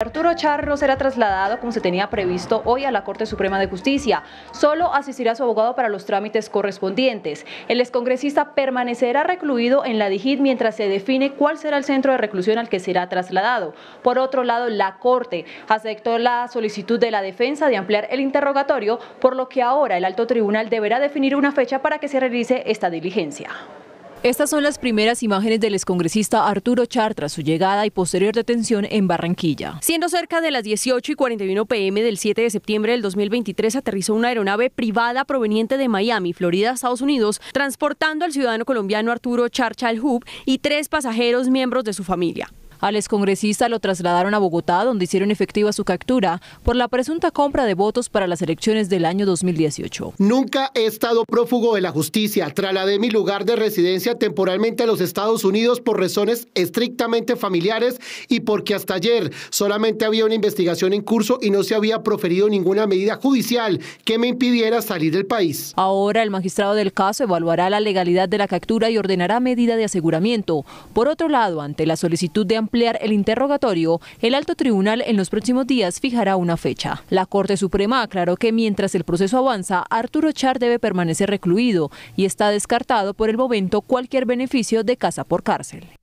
Arturo Charro será trasladado como se tenía previsto hoy a la Corte Suprema de Justicia. Solo asistirá su abogado para los trámites correspondientes. El excongresista permanecerá recluido en la DIGIT mientras se define cuál será el centro de reclusión al que será trasladado. Por otro lado, la Corte aceptó la solicitud de la defensa de ampliar el interrogatorio, por lo que ahora el alto tribunal deberá definir una fecha para que se realice esta diligencia. Estas son las primeras imágenes del excongresista Arturo Char tras su llegada y posterior detención en Barranquilla. Siendo cerca de las 18 y 41 pm del 7 de septiembre del 2023 aterrizó una aeronave privada proveniente de Miami, Florida, Estados Unidos, transportando al ciudadano colombiano Arturo Char Chalhub y tres pasajeros miembros de su familia. Al excongresista lo trasladaron a Bogotá, donde hicieron efectiva su captura por la presunta compra de votos para las elecciones del año 2018. Nunca he estado prófugo de la justicia. Trasladé mi lugar de residencia temporalmente a los Estados Unidos por razones estrictamente familiares y porque hasta ayer solamente había una investigación en curso y no se había proferido ninguna medida judicial que me impidiera salir del país. Ahora el magistrado del caso evaluará la legalidad de la captura y ordenará medida de aseguramiento. Por otro lado, ante la solicitud de ampliar el interrogatorio, el alto tribunal en los próximos días fijará una fecha. La Corte Suprema aclaró que mientras el proceso avanza, Arturo Char debe permanecer recluido y está descartado por el momento cualquier beneficio de casa por cárcel.